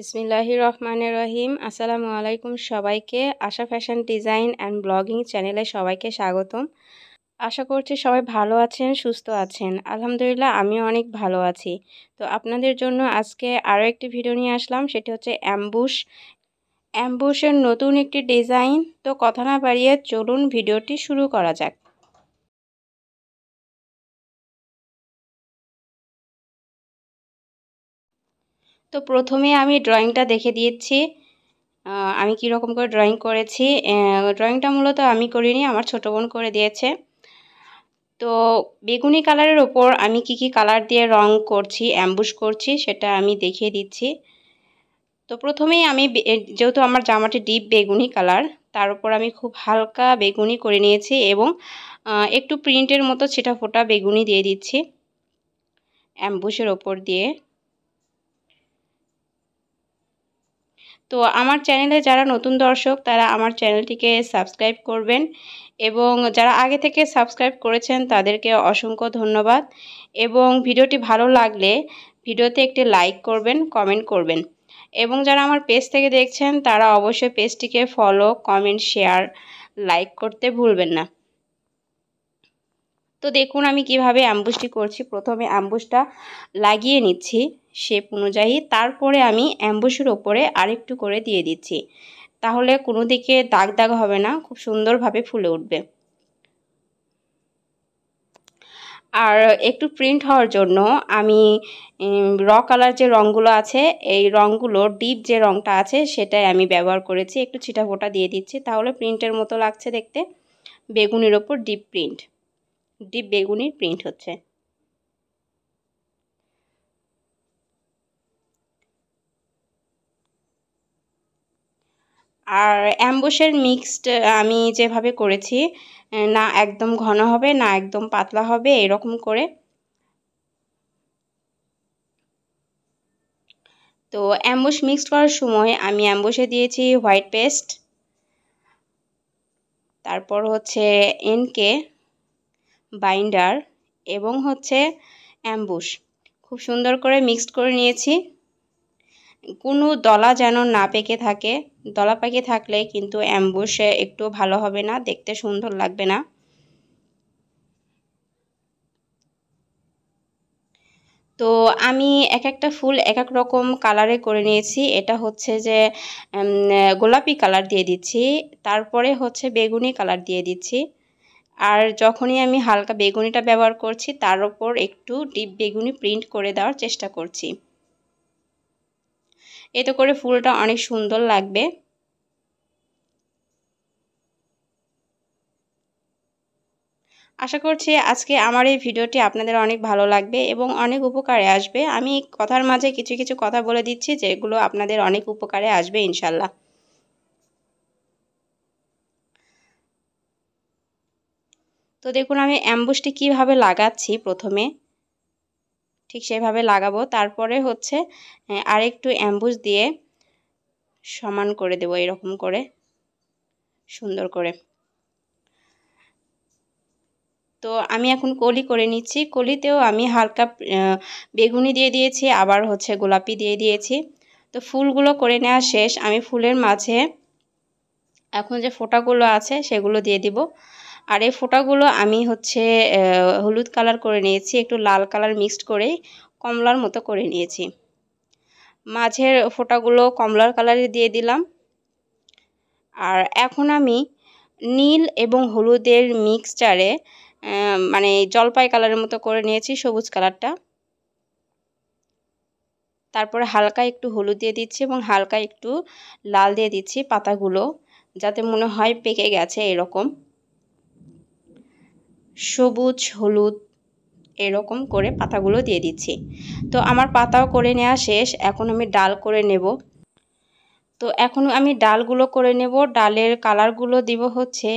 বিসমিল্লাহ রহমানের রহিম আসসালামু আলাইকুম সবাইকে Asha fashion design and blogging চ্যানেলে সবাইকে স্বাগতম আশা করছি সবাই ভালো আছেন সুস্থ আছেন আলহামদুলিল্লাহ আমি অনেক ভালো আছি তো আপনাদের জন্য আজকে আরও একটি ভিডিও নিয়ে আসলাম সেটি হচ্ছে অ্যাম্বুশ অ্যাম্বুশের নতুন একটি ডিজাইন তো কথা না বাড়িয়ে চলুন ভিডিওটি শুরু করা যাক তো প্রথমে আমি ড্রয়িংটা দেখে দিয়েছি আমি কীরকম করে ড্রয়িং করেছি ড্রয়িংটা মূলত আমি করিনি আমার ছোটো বোন করে দিয়েছে তো বেগুনি কালারের ওপর আমি কি কি কালার দিয়ে রং করছি অ্যাম্বুশ করছি সেটা আমি দেখিয়ে দিচ্ছি তো প্রথমেই আমি যেহেতু আমার জামাটি ডিপ বেগুনি কালার তার উপর আমি খুব হালকা বেগুনি করে নিয়েছি এবং একটু প্রিন্টের মতো ছিটা ফোটা বেগুনি দিয়ে দিচ্ছি অ্যাম্বুশের ওপর দিয়ে তো আমার চ্যানেলে যারা নতুন দর্শক তারা আমার চ্যানেলটিকে সাবস্ক্রাইব করবেন এবং যারা আগে থেকে সাবস্ক্রাইব করেছেন তাদেরকে অসংখ্য ধন্যবাদ এবং ভিডিওটি ভালো লাগলে ভিডিওতে একটি লাইক করবেন কমেন্ট করবেন এবং যারা আমার পেজ থেকে দেখছেন তারা অবশ্যই পেজটিকে ফলো কমেন্ট শেয়ার লাইক করতে ভুলবেন না তো দেখুন আমি কিভাবে অ্যাম্বুসটি করছি প্রথমে অ্যাম্বুসটা লাগিয়ে নিচ্ছি শেপ অনুযায়ী তারপরে আমি অ্যাম্বুসের ওপরে আরেকটু করে দিয়ে দিচ্ছি তাহলে কোনো দিকে দাগ দাগ হবে না খুব সুন্দরভাবে ফুলে উঠবে আর একটু প্রিন্ট হওয়ার জন্য আমি র কালার যে রঙগুলো আছে এই রঙগুলো ডিপ যে রঙটা আছে সেটাই আমি ব্যবহার করেছি একটু ছিটাফোটা দিয়ে দিচ্ছি তাহলে প্রিন্টের মতো লাগছে দেখতে বেগুনির ওপর ডিপ প্রিন্ট ডিপ বেগুনির প্রিন্ট হচ্ছে আর অ্যাম্বোসের মিক্সড আমি যেভাবে করেছি না একদম ঘন হবে না একদম পাতলা হবে এরকম করে তো অ্যাম্বোস মিক্সড করার সময় আমি অ্যাম্বোসে দিয়েছি হোয়াইট পেস্ট তারপর হচ্ছে এনকে বাইন্ডার এবং হচ্ছে অ্যাম্বুশ খুব সুন্দর করে মিক্সড করে নিয়েছি কোনো দলা যেন না পেকে থাকে দলা পেকে থাকলে কিন্তু অ্যাম্বুশে একটু ভালো হবে না দেখতে সুন্দর লাগবে না তো আমি এক একটা ফুল এক এক রকম কালারে করে নিয়েছি এটা হচ্ছে যে গোলাপি কালার দিয়ে দিচ্ছি তারপরে হচ্ছে বেগুনি কালার দিয়ে দিচ্ছি আর যখনই আমি হালকা বেগুনিটা ব্যবহার করছি তার ওপর একটু ডিপ বেগুনি প্রিন্ট করে দেওয়ার চেষ্টা করছি এতে করে ফুলটা অনেক সুন্দর লাগবে আশা করছি আজকে আমার এই ভিডিওটি আপনাদের অনেক ভালো লাগবে এবং অনেক উপকারে আসবে আমি কথার মাঝে কিছু কিছু কথা বলে দিচ্ছি যেগুলো আপনাদের অনেক উপকারে আসবে ইনশাল্লাহ তো দেখুন আমি অ্যাম্বুসটি কিভাবে লাগাচ্ছি প্রথমে ঠিক সেভাবে লাগাবো তারপরে হচ্ছে আরেকটু অ্যাম্বুস দিয়ে সমান করে দেব এরকম করে সুন্দর করে তো আমি এখন কলি করে নিচ্ছি কলিতেও আমি হালকা বেগুনি দিয়ে দিয়েছি আবার হচ্ছে গোলাপি দিয়ে দিয়েছি তো ফুলগুলো করে নেওয়া শেষ আমি ফুলের মাঝে এখন যে ফোঁটাগুলো আছে সেগুলো দিয়ে দিব আর এই ফোঁটাগুলো আমি হচ্ছে হলুদ কালার করে নিয়েছি একটু লাল কালার মিক্সড করে কমলার মতো করে নিয়েছি মাঝের ফোঁটাগুলো কমলার কালারে দিয়ে দিলাম আর এখন আমি নীল এবং হলুদের মিক্সচারে মানে জলপাই কালারের মতো করে নিয়েছি সবুজ কালারটা তারপরে হালকা একটু হলুদ দিয়ে দিচ্ছি এবং হালকা একটু লাল দিয়ে দিচ্ছি পাতাগুলো যাতে মনে হয় পেকে গেছে এরকম সবুজ হলুদ এরকম করে পাতাগুলো দিয়ে দিচ্ছি তো আমার পাতাও করে নেওয়া শেষ এখন আমি ডাল করে নেব তো এখন আমি ডালগুলো করে নেব ডালের কালারগুলো দিব হচ্ছে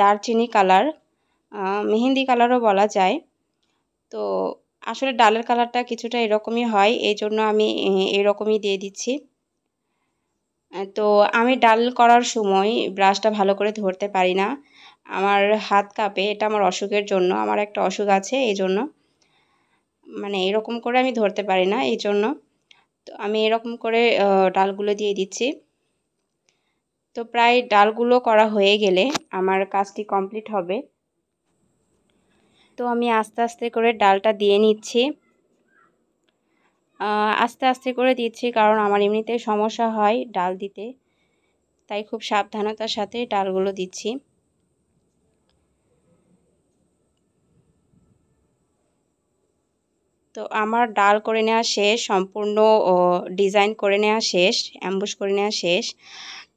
দারচিনি কালার মেহেন্দি কালারও বলা যায় তো আসলে ডালের কালারটা কিছুটা এরকমই হয় এই জন্য আমি এরকমই দিয়ে দিচ্ছি তো আমি ডাল করার সময় ব্রাশটা ভালো করে ধরতে পারি না আমার হাত কাঁপে এটা আমার অসুখের জন্য আমার একটা অসুখ আছে এই জন্য মানে এরকম করে আমি ধরতে পারি না এই জন্য তো আমি এরকম করে ডালগুলো দিয়ে দিচ্ছি তো প্রায় ডালগুলো করা হয়ে গেলে আমার কাজটি কমপ্লিট হবে তো আমি আস্তে আস্তে করে ডালটা দিয়ে নিচ্ছি আস্তে আস্তে করে দিচ্ছি কারণ আমার এমনিতে সমস্যা হয় ডাল দিতে তাই খুব সাবধানতার সাথে ডালগুলো দিচ্ছি তো আমার ডাল করে নেওয়া শেষ সম্পূর্ণ ডিজাইন করে নেওয়া শেষ অ্যাম্বুস করে নেওয়া শেষ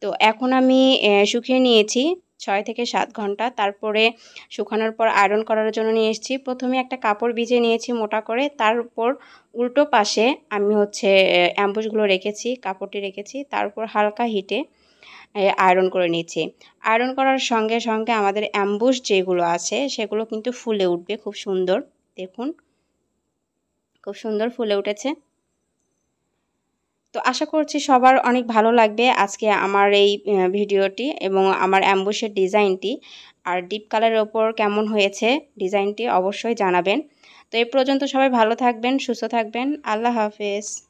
তো এখন আমি শুকিয়ে নিয়েছি ছয় থেকে সাত ঘন্টা তারপরে শুকানোর পর আয়রন করার জন্য নিয়ে এসেছি প্রথমে একটা কাপড় ভিজে নিয়েছি মোটা করে তার উপর উল্টো পাশে আমি হচ্ছে অ্যাম্বুসগুলো রেখেছি কাপড়টি রেখেছি তার উপর হালকা হিটে আয়রন করে নিয়েছি আয়রন করার সঙ্গে সঙ্গে আমাদের অ্যাম্বুস যেগুলো আছে সেগুলো কিন্তু ফুলে উঠবে খুব সুন্দর দেখুন খুব সুন্দর ফুলে উঠেছে তো আশা করছি সবার অনেক ভালো লাগবে আজকে আমার এই ভিডিওটি এবং আমার অ্যাম্বুসের ডিজাইনটি আর ডিপ কালারের ওপর কেমন হয়েছে ডিজাইনটি অবশ্যই জানাবেন তো এ পর্যন্ত সবাই ভালো থাকবেন সুস্থ থাকবেন আল্লাহ হাফেজ